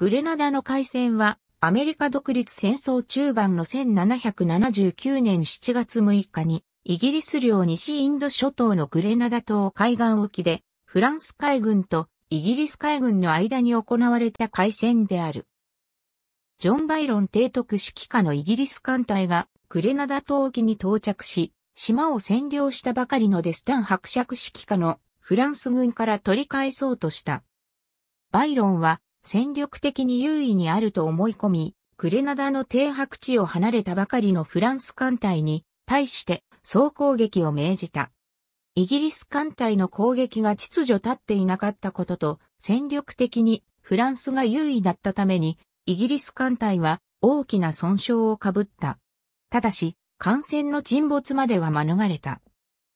グレナダの海戦は、アメリカ独立戦争中盤の1779年7月6日に、イギリス領西インド諸島のグレナダ島海岸沖で、フランス海軍とイギリス海軍の間に行われた海戦である。ジョン・バイロン提督指揮下のイギリス艦隊がグレナダ島沖に到着し、島を占領したばかりのデスタン伯爵指揮下のフランス軍から取り返そうとした。バイロンは戦力的に優位にあると思い込み、クレナダの停泊地を離れたばかりのフランス艦隊に対して総攻撃を命じた。イギリス艦隊の攻撃が秩序立っていなかったことと、戦力的にフランスが優位だったために、イギリス艦隊は大きな損傷をかぶった。ただし、艦船の沈没までは免れた。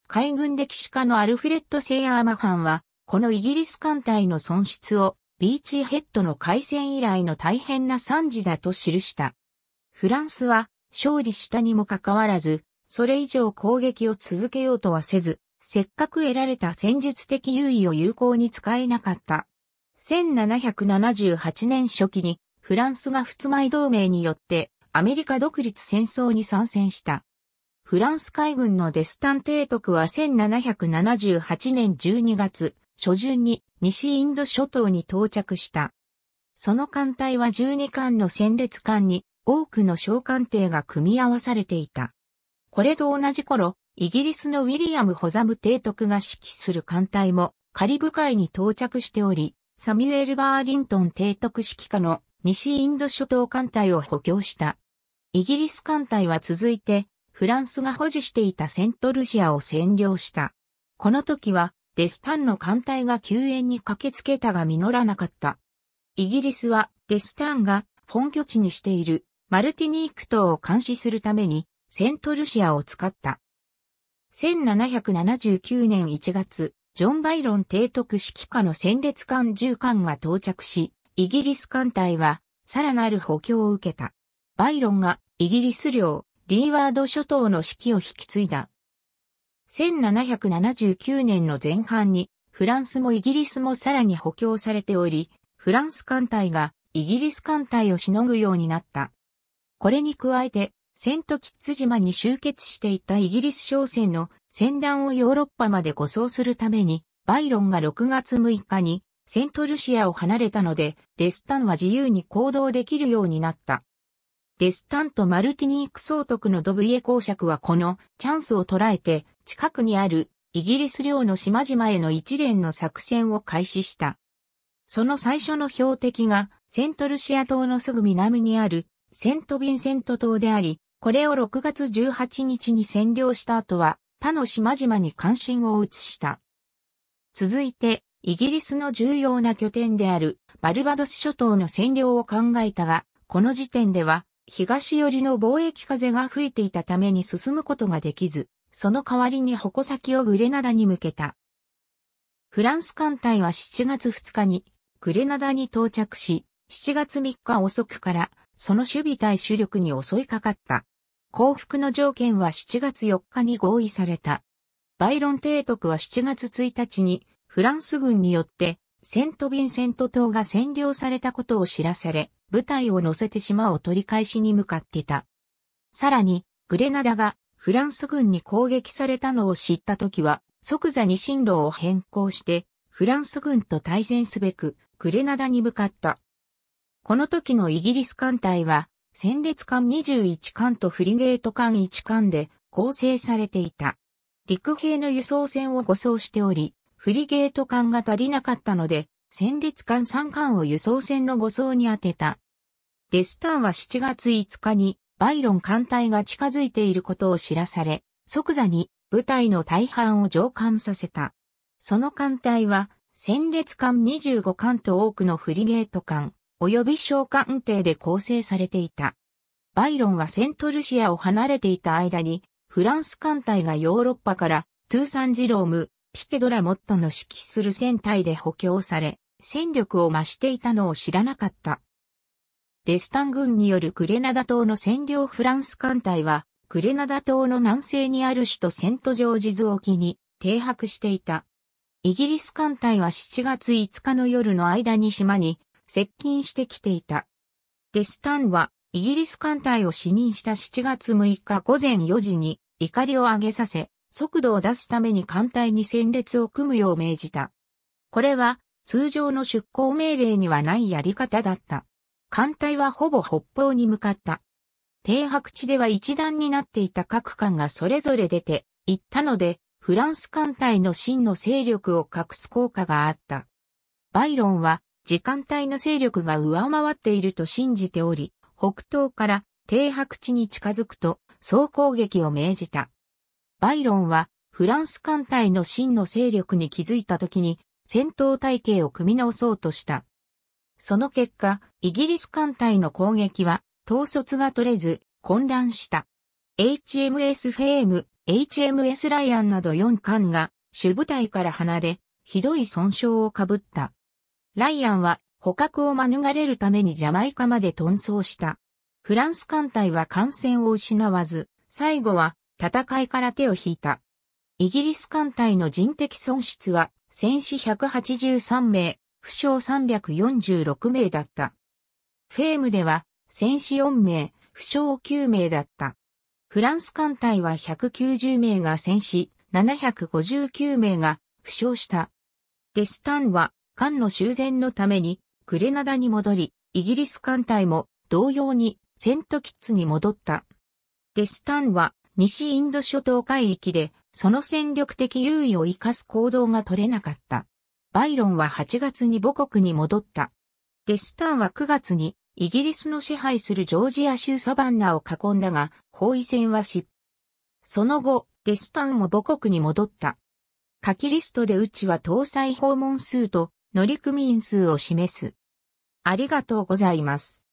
海軍歴史家のアルフレッド・セイアーマファンは、このイギリス艦隊の損失をビーチヘッドの回戦以来の大変な惨事だと記した。フランスは勝利したにもかかわらず、それ以上攻撃を続けようとはせず、せっかく得られた戦術的優位を有効に使えなかった。1778年初期にフランスが仏米同盟によってアメリカ独立戦争に参戦した。フランス海軍のデスタン提督は1778年12月、初旬に西インド諸島に到着した。その艦隊は12艦の戦列艦に多くの小艦艇が組み合わされていた。これと同じ頃、イギリスのウィリアム・ホザム提督が指揮する艦隊もカリブ海に到着しており、サミュエル・バーリントン提督指揮下の西インド諸島艦隊を補強した。イギリス艦隊は続いて、フランスが保持していたセントルシアを占領した。この時は、デスタンの艦隊が救援に駆けつけたが実らなかった。イギリスはデスタンが本拠地にしているマルティニーク島を監視するためにセントルシアを使った。1779年1月、ジョン・バイロン提督指揮下の戦列艦10艦が到着し、イギリス艦隊はさらなる補強を受けた。バイロンがイギリス領リーワード諸島の指揮を引き継いだ。1779年の前半に、フランスもイギリスもさらに補強されており、フランス艦隊がイギリス艦隊をしのぐようになった。これに加えて、セントキッズ島に集結していたイギリス商船の船団をヨーロッパまで護送するために、バイロンが6月6日にセントルシアを離れたので、デスタンは自由に行動できるようになった。デスタンとマルティニーク総督のドブイエ公爵はこのチャンスを捉えて近くにあるイギリス領の島々への一連の作戦を開始した。その最初の標的がセントルシア島のすぐ南にあるセントヴィンセント島であり、これを6月18日に占領した後は他の島々に関心を移した。続いて、イギリスの重要な拠点であるバルバドス諸島の占領を考えたが、この時点では東寄りの貿易風が吹いていたために進むことができず、その代わりに矛先をグレナダに向けた。フランス艦隊は7月2日にグレナダに到着し、7月3日遅くからその守備対主力に襲いかかった。降伏の条件は7月4日に合意された。バイロン提督は7月1日にフランス軍によってセントビンセント島が占領されたことを知らされ、部隊を乗せて島を取り返しに向かってた。さらに、グレナダがフランス軍に攻撃されたのを知った時は、即座に進路を変更して、フランス軍と対戦すべく、グレナダに向かった。この時のイギリス艦隊は、戦列艦21艦とフリゲート艦1艦で構成されていた。陸兵の輸送船を護送しており、フリゲート艦が足りなかったので、戦列艦3艦を輸送船の護送に当てた。デスターは7月5日にバイロン艦隊が近づいていることを知らされ、即座に部隊の大半を上艦させた。その艦隊は、戦列艦25艦と多くのフリゲート艦、及び小艦艇で構成されていた。バイロンはセントルシアを離れていた間に、フランス艦隊がヨーロッパから、トゥーサンジローム、ピケドラモットの指揮する船体で補強され、戦力を増していたのを知らなかった。デスタン軍によるクレナダ島の占領フランス艦隊は、クレナダ島の南西にある首都セントジョージズ沖に停泊していた。イギリス艦隊は7月5日の夜の間に島に接近してきていた。デスタンはイギリス艦隊を死任した7月6日午前4時に怒りを上げさせ、速度を出すために艦隊に戦列を組むよう命じた。これは通常の出港命令にはないやり方だった。艦隊はほぼ北方に向かった。停泊地では一段になっていた各艦がそれぞれ出て行ったので、フランス艦隊の真の勢力を隠す効果があった。バイロンは、時間帯の勢力が上回っていると信じており、北東から停泊地に近づくと、総攻撃を命じた。バイロンは、フランス艦隊の真の勢力に気づいた時に、戦闘体系を組み直そうとした。その結果、イギリス艦隊の攻撃は統率が取れず混乱した。HMS フェーム、HMS ライアンなど4艦が主部隊から離れ、ひどい損傷をかぶった。ライアンは捕獲を免れるためにジャマイカまで遁走した。フランス艦隊は艦船を失わず、最後は戦いから手を引いた。イギリス艦隊の人的損失は戦死183名、負傷346名だった。フェームでは、戦死4名、負傷9名だった。フランス艦隊は190名が戦死、759名が負傷した。デスタンは艦の修繕のためにグレナダに戻り、イギリス艦隊も同様にセントキッツに戻った。デスタンは西インド諸島海域でその戦力的優位を生かす行動が取れなかった。バイロンは8月に母国に戻った。デスタンは9月にイギリスの支配するジョージア州サバンナを囲んだが、包囲戦は失敗。その後、デスタンも母国に戻った。下記リストでうちは搭載訪問数と乗組員数を示す。ありがとうございます。